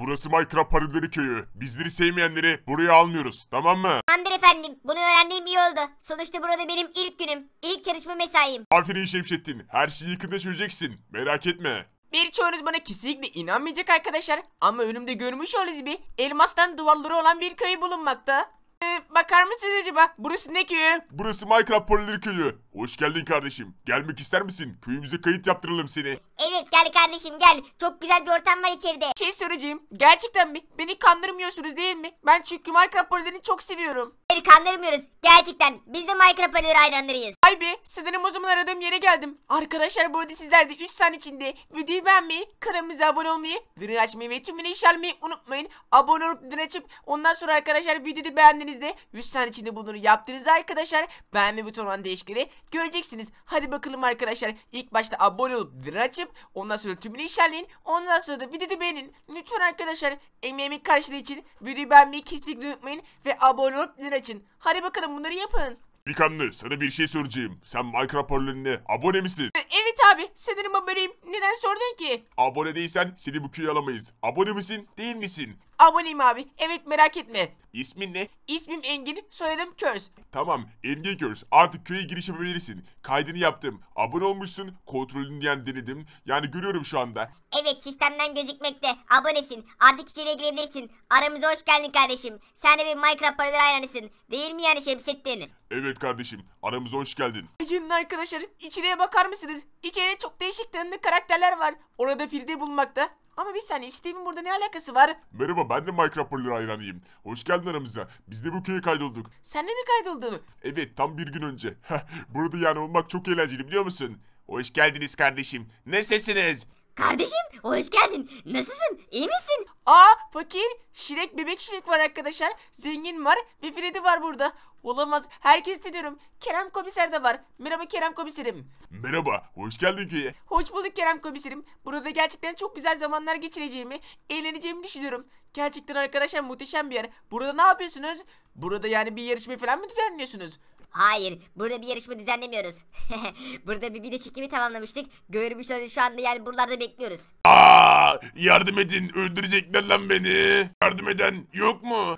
Burası Minecraft Parodileri Köyü. Bizleri sevmeyenleri buraya almıyoruz tamam mı? Tamamdır efendim. Bunu öğrendiğim iyi oldu. Sonuçta burada benim ilk günüm. ilk çalışma mesaim. Aferin Şemşettin. Her şeyi yakında çözeceksin. Merak etme. Birçoğunuz bana kesinlikle inanmayacak arkadaşlar. Ama önümde görmüş olduğunuz gibi elmastan duvarları olan bir köy bulunmakta. Ee, bakar mısınız acaba? Burası ne köyü? Burası Minecraft Parodileri Köyü. Hoş geldin kardeşim. Gelmek ister misin? Köyümüze kayıt yaptıralım seni. Evet gel kardeşim gel. Çok güzel bir ortam var içeride. Şey soracağım. Gerçekten mi? Beni kandırmıyorsunuz değil mi? Ben çünkü Minecraft parodilerini çok seviyorum. Hayır kandırmıyoruz. Gerçekten biz de Minecraft parodileri hayranlarıyız. Vay be sanırım o zaman aradığım yere geldim. Arkadaşlar burada arada sizler de 3 saniye içinde videoyu beğenmeyi, kanalımıza abone olmayı, zilini açmayı ve tüm güneşi almayı unutmayın. Abone olup zilini açıp ondan sonra arkadaşlar videoyu beğendiğinizde 3 saniye içinde bunları yaptığınızda arkadaşlar beğenme butonundan değişikleri göreceksiniz. Hadi bakalım arkadaşlar İlk başta abone olup zilini açıp atıp ondan sonra tümünü işaretleyin. Ondan sonra da videoyu beğenin. Lütfen arkadaşlar emeğimin karşılığı için videoyu beğenmeyi kesinlikle unutmayın. Ve abone olup zil açın. Hadi bakalım bunları yapın. Delikanlı sana bir şey soracağım. Sen Minecraft paralarına abone misin? E, evet abi senin aboneyim. Neden sordun ki? Abone değilsen seni bu köye alamayız. Abone misin değil misin? Aboneyim abi. Evet merak etme. İsmin ne? İsmim Engin, soyadım Körs. Tamam, Engin Körs. Artık köye giriş yapabilirsin. Kaydını yaptım. Abone olmuşsun, kontrolünü yani denedim. Yani görüyorum şu anda. Evet, sistemden gözükmekte. Abonesin. Artık içeriye girebilirsin. Aramıza hoş geldin kardeşim. Sen de bir Minecraft Paradır hayranısın. Değil mi yani Şemsettin? Evet kardeşim, aramıza hoş geldin. Canın arkadaşlar, içeriye bakar mısınız? İçeride çok değişik tanıdık karakterler var. Orada Filde bulmakta, ama bir saniye Steve'in burada ne alakası var? Merhaba ben de Minecraft Polir hayranıyım. Hoş geldin aramıza. Biz de bu köye kaydolduk. Sen de mi kaydoldun? Evet tam bir gün önce. burada yani olmak çok eğlenceli biliyor musun? Hoş geldiniz kardeşim. ne sesiniz Kardeşim hoş geldin. Nasılsın? İyi misin? Aa fakir. Şirek bebek şirek var arkadaşlar. Zengin var ve Freddy var burada. Olamaz. Herkes tanıyorum. Kerem komiser de var. Merhaba Kerem komiserim. Merhaba, hoş geldin ki. Hoş bulduk Kerem komiserim. Burada gerçekten çok güzel zamanlar geçireceğimi, eğleneceğimi düşünüyorum. Gerçekten arkadaşlar muhteşem bir yer. Burada ne yapıyorsunuz? Burada yani bir yarışma falan mı düzenliyorsunuz? Hayır, burada bir yarışma düzenlemiyoruz. burada bir video çekimi tamamlamıştık. Görmüş şu anda yani buralarda bekliyoruz. Aa, yardım edin, öldürecekler lan beni. Yardım eden yok mu?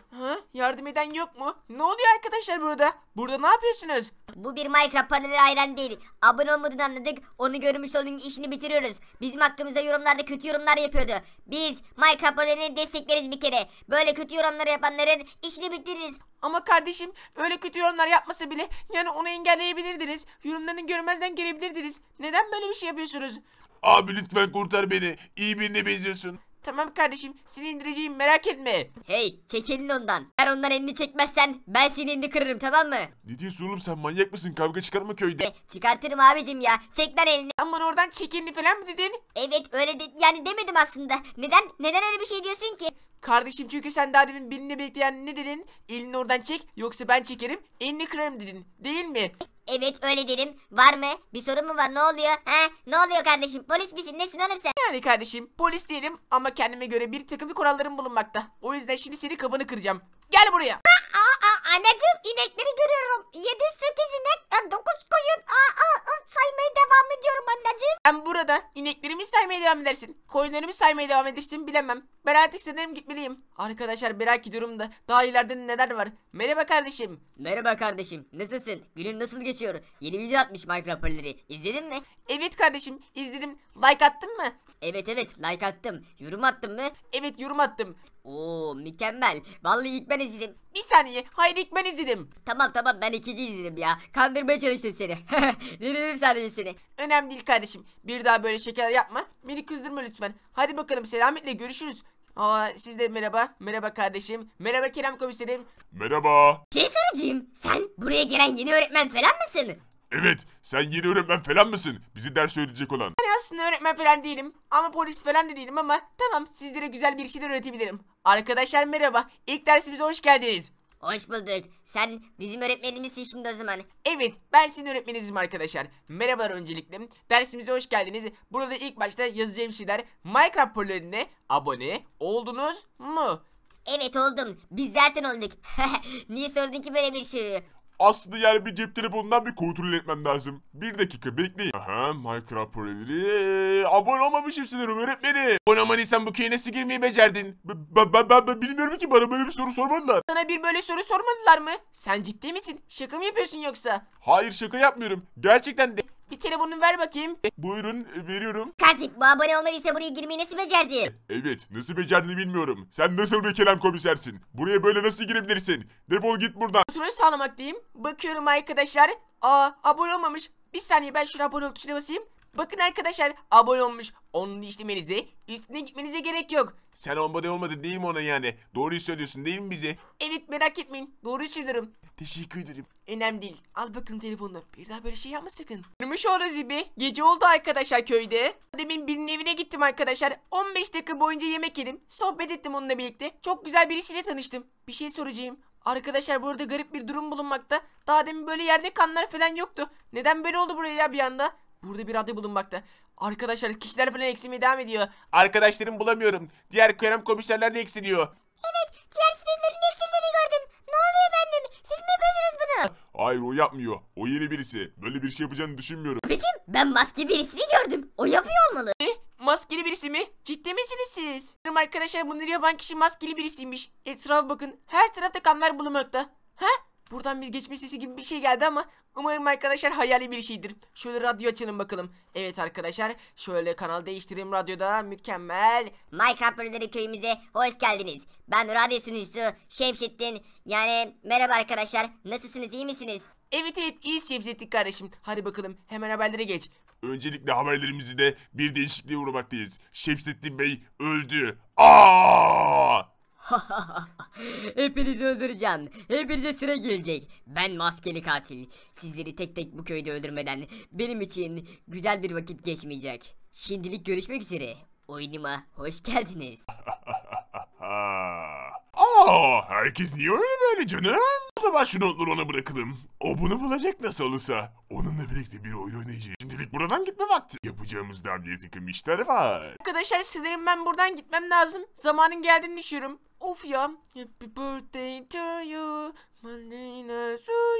Yardım eden yok mu? Ne oluyor arkadaşlar burada? Burada ne yapıyorsunuz? Bu bir Minecraft paraları ayran değil. Abone olmadığını anladık. Onu görmüş onun işini bitiriyoruz. Bizim hakkımızda yorumlarda kötü yorumlar yapıyordu. Biz Minecraft paralarını destekleriz bir kere. Böyle kötü yorumları yapanların işini bitiririz. Ama kardeşim öyle kötü yorumlar yapması bile yani onu engelleyebilirdiniz. Yorumlarını görmezden gelebilirdiniz. Neden böyle bir şey yapıyorsunuz? Abi lütfen kurtar beni. İyi birine benziyorsun. Tamam kardeşim seni indireceğim merak etme. Hey çek elini ondan. Eğer ondan elini çekmezsen ben senin elini kırarım tamam mı? Ne diyorsun oğlum sen manyak mısın kavga çıkar mı köyde. E, çıkartırım abicim ya çek lan elini. Aman oradan çek elini falan mı dedin? Evet öyle de, yani demedim aslında. Neden neden öyle bir şey diyorsun ki? Kardeşim çünkü sen daha demin benimle bekleyen ne dedin? Elini oradan çek yoksa ben çekerim elini kırarım dedin değil mi? Evet öyle dedim. Var mı? Bir sorun mu var? Ne oluyor? He? Ne oluyor kardeşim? Polis misin? Nesin oğlum sen? Yani kardeşim polis diyelim ama kendime göre bir takım bir kurallarım bulunmakta. O yüzden şimdi seni kafanı kıracağım. Gel buraya. Aa, aa, anacığım inekleri görüyorum. 7, 8 inek, 9 koyun. Aa, aa, saymaya devam ediyorum anneciğim. Ben burada ineklerimi saymaya devam edersin. Koyunlarımı saymaya devam edersin bilemem. Ben artık sanırım gitmeliyim. Arkadaşlar merak ediyorum da daha ileride neler var. Merhaba kardeşim. Merhaba kardeşim. Nasılsın? Günün nasıl geçiyor? Yeni video atmış Minecraft İzledin mi? Evet kardeşim izledim. Like attın mı? Evet evet like attım. Yorum attın mı? Evet yorum attım. Oo mükemmel. Vallahi ilk ben izledim. Bir saniye. Hayır ilk ben izledim. Tamam tamam ben ikinci izledim ya. Kandırmaya çalıştım seni. Denedim sadece seni. Önemli değil kardeşim. Bir daha böyle şeker yapma. Beni kızdırma lütfen. Hadi bakalım selametle görüşürüz. Aa, siz de merhaba. Merhaba kardeşim. Merhaba Kerem komiserim. Merhaba. Şey soracağım. Sen buraya gelen yeni öğretmen falan mısın? Evet, sen yeni öğretmen falan mısın? Bizi ders öğretecek olan aslında öğretmen falan değilim ama polis falan da değilim ama tamam sizlere güzel bir şeyler öğretebilirim. Arkadaşlar merhaba. ilk dersimize hoş geldiniz. Hoş bulduk. Sen bizim öğretmenimizsin şimdi o zaman. Evet ben sizin öğretmeninizim arkadaşlar. Merhabalar öncelikle. Dersimize hoş geldiniz. Burada ilk başta yazacağım şeyler Minecraft polülerine abone oldunuz mu? Evet oldum. Biz zaten olduk. Niye sordun ki böyle bir şey? Aslında yani bir cep telefonundan bir kontrol etmem lazım. Bir dakika bekleyin. Aha Minecraft proleri. Abone olmamışım sanırım öğretmeni. Abone olmadıysan bu köye nasıl girmeyi becerdin? Ben, ben, ben, ben bilmiyorum ki bana böyle bir soru sormadılar. Sana bir böyle soru sormadılar mı? Sen ciddi misin? Şaka mı yapıyorsun yoksa? Hayır şaka yapmıyorum. Gerçekten de... Bir telefonunu ver bakayım. Buyurun e, veriyorum. Kartik bu abone olmadıysa buraya girmeyi nasıl becerdi? Evet nasıl becerdi bilmiyorum. Sen nasıl bir kelam komisersin? Buraya böyle nasıl girebilirsin? Defol git buradan. Kontrolü sağlamak diyeyim. Bakıyorum arkadaşlar. Aa abone olmamış. Bir saniye ben şuna abone ol tuşuna basayım. Bakın arkadaşlar abone olmuş. Onu değiştirmenize, üstüne gitmenize gerek yok. Sen abone olmadı değil mi ona yani? Doğruyu söylüyorsun değil mi bize? Evet merak etmeyin. Doğruyu söylüyorum. Teşekkür ederim. Önemli değil. Al bakın telefonunu. Bir daha böyle şey yapma sakın. Görmüş oluruz gibi. Gece oldu arkadaşlar köyde. Demin birinin evine gittim arkadaşlar. 15 dakika boyunca yemek yedim. Sohbet ettim onunla birlikte. Çok güzel birisiyle tanıştım. Bir şey soracağım. Arkadaşlar burada garip bir durum bulunmakta. Daha demin böyle yerde kanlar falan yoktu. Neden böyle oldu buraya ya bir anda? Burada bir adı bulunmakta. Arkadaşlar kişiler falan eksilmeye devam ediyor. Arkadaşlarımı bulamıyorum. Diğer krem komiserler de eksiliyor. Evet diğer sinirlerin eksildiğini gördüm. Ne oluyor benden? Siz mi yapıyorsunuz bunu? Hayır o yapmıyor. O yeni birisi. Böyle bir şey yapacağını düşünmüyorum. Abicim ben maske birisini gördüm. O yapıyor olmalı. E, Maskeli birisi mi? Ciddi misiniz siz? Arkadaşlar bunları yapan kişi maskeli birisiymiş. Etrafa bakın. Her tarafta kanlar bulunmakta. Ha? Buradan bir geçmiş sesi gibi bir şey geldi ama umarım arkadaşlar hayali bir şeydir. Şöyle radyo açalım bakalım. Evet arkadaşlar şöyle kanal değiştireyim radyoda mükemmel. Minecraft Bölüleri köyümüze hoş geldiniz. Ben radyo sunucusu Şemşettin. Yani merhaba arkadaşlar nasılsınız iyi misiniz? Evet evet iyiyiz Şemşettin kardeşim. Hadi bakalım hemen haberlere geç. Öncelikle haberlerimizi de bir değişikliğe uğramaktayız. Şemsettin Bey öldü. Aa! Hepinizi öldüreceğim. Hepinize sıra gelecek. Ben maskeli katil. Sizleri tek tek bu köyde öldürmeden benim için güzel bir vakit geçmeyecek. Şimdilik görüşmek üzere. Oyunuma hoş geldiniz. Aa, herkes niye öyle böyle canım? zaman şu notları ona bırakalım. O bunu bulacak nasıl olursa. Onunla birlikte bir oyun oynayacağız. Şimdilik buradan gitme vakti. Yapacağımız derbiye takım işler var. Arkadaşlar sinirim ben buradan gitmem lazım. Zamanın geldiğini düşünüyorum. Of ya. Happy birthday to you. Malina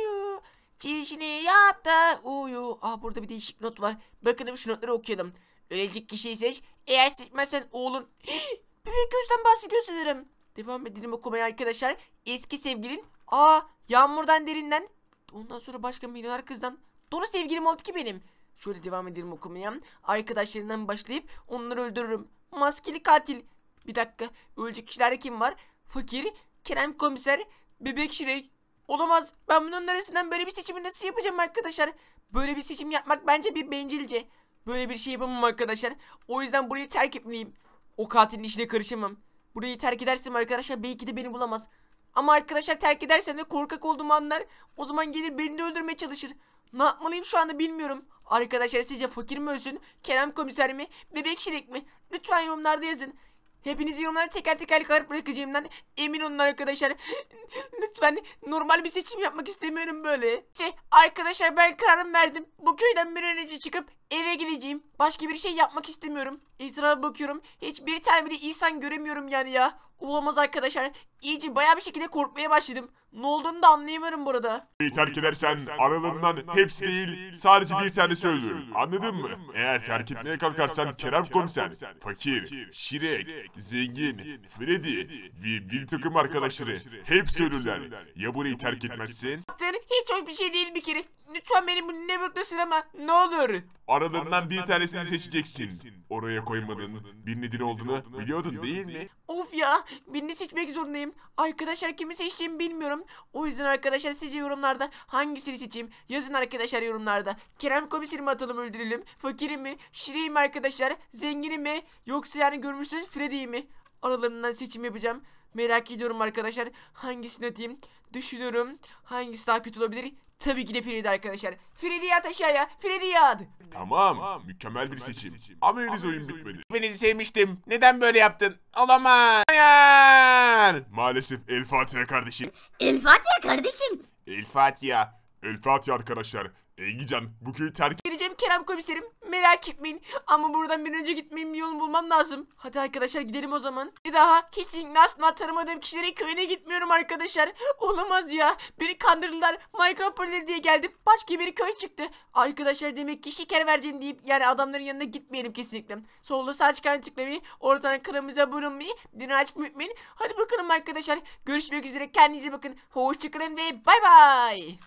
you. Çişini yap da uyu. Ah burada bir değişik not var. Bakın şu notları okuyalım. Ölecek kişiyi seç. Eğer seçmezsen oğlun... bir gözden bahsediyor sanırım. Devam edelim okumaya arkadaşlar. Eski sevgilin... Aa Yağmurdan derinden. Ondan sonra başka milyonlar kızdan. Doğru sevgilim oldu ki benim. Şöyle devam edelim okumaya. Arkadaşlarından başlayıp onları öldürürüm. Maskeli katil. Bir dakika. Ölecek kişilerde kim var? Fakir, Kerem komiser, bebek şirek. Olamaz. Ben bunun arasından böyle bir seçimi nasıl yapacağım arkadaşlar? Böyle bir seçim yapmak bence bir bencilce. Böyle bir şey yapamam arkadaşlar. O yüzden burayı terk etmeliyim. O katilin işine karışamam. Burayı terk edersem arkadaşlar belki de beni bulamaz. Ama arkadaşlar terk edersen de korkak olduğumu anlar. O zaman gelir beni de öldürmeye çalışır. Ne yapmalıyım şu anda bilmiyorum. Arkadaşlar sizce fakir mi ölsün? Kerem komiser mi? Bebek şirek mi? Lütfen yorumlarda yazın. Hepinizi yorumlara teker teker karar bırakacağımdan emin olun arkadaşlar. Lütfen normal bir seçim yapmak istemiyorum böyle. arkadaşlar ben kararım verdim. Bu köyden bir önce çıkıp Eve gideceğim. Başka bir şey yapmak istemiyorum. Etrafa bakıyorum. Hiçbir tane bile insan göremiyorum yani ya. Olamaz arkadaşlar. İyice baya bir şekilde korkmaya başladım. Ne olduğunu da anlayamıyorum burada. Beni terk edersen aralarından hepsi değil sadece bir tanesi ölür. Anladın mı? Eğer terk etmeye kalkarsan Kerem Komiser, Fakir, Şirek, Zengin, Freddy ve bir takım arkadaşları hepsi ölürler. Ya burayı terk etmezsin? Arkadaşlar hiç hoş bir şey değil bir kere. Lütfen beni bu network'tasın ama ne olur. Aralarından bir tanesini seçeceksin. Oraya koymadın. Bir nedir olduğunu biliyordun değil mi? Of ya birini seçmek zorundayım. Arkadaşlar kimi seçeceğimi bilmiyorum. O yüzden arkadaşlar sizce yorumlarda hangisini seçeyim? Yazın arkadaşlar yorumlarda. Kerem komiseri mi atalım öldürelim? Fakiri mi? Şireyi mi arkadaşlar? Zengini mi? Yoksa yani görmüşsünüz Freddy'yi mi? Aralarından seçim yapacağım. Merak ediyorum arkadaşlar. Hangisini atayım? Düşünüyorum. Hangisi daha kötü olabilir? Tabii ki de Freddy arkadaşlar. Freddy yat aşağıya. Freddy yat. Tamam, mükemmel bir seçim. Ama henüz oyun bitmedi. Hepinizi sevmiştim. Neden böyle yaptın? Olamaz. Hayır. Maalesef El Fatiha kardeşim. El Fatiha kardeşim. El Fatiha. El Fatiha arkadaşlar. E gideceğim. Bu köyü terk edeceğim Kerem komiserim. Merak etmeyin. Ama buradan bir önce gitmenin bir yolunu bulmam lazım. Hadi arkadaşlar gidelim o zaman. Bir daha kesinlikle asla tanımadığım kişilerin köyüne gitmiyorum arkadaşlar. Olamaz ya. biri kandırdılar. Minecraft Paralel diye geldim. Başka bir köy çıktı. Arkadaşlar demek ki şeker vereceğim deyip yani adamların yanına gitmeyelim kesinlikle. Solda sağ çıkan tıklamayı, oradan kanalımıza abone olmayı, dinle açmayı Hadi bakalım arkadaşlar. Görüşmek üzere. Kendinize bakın. Hoşçakalın ve bay bay.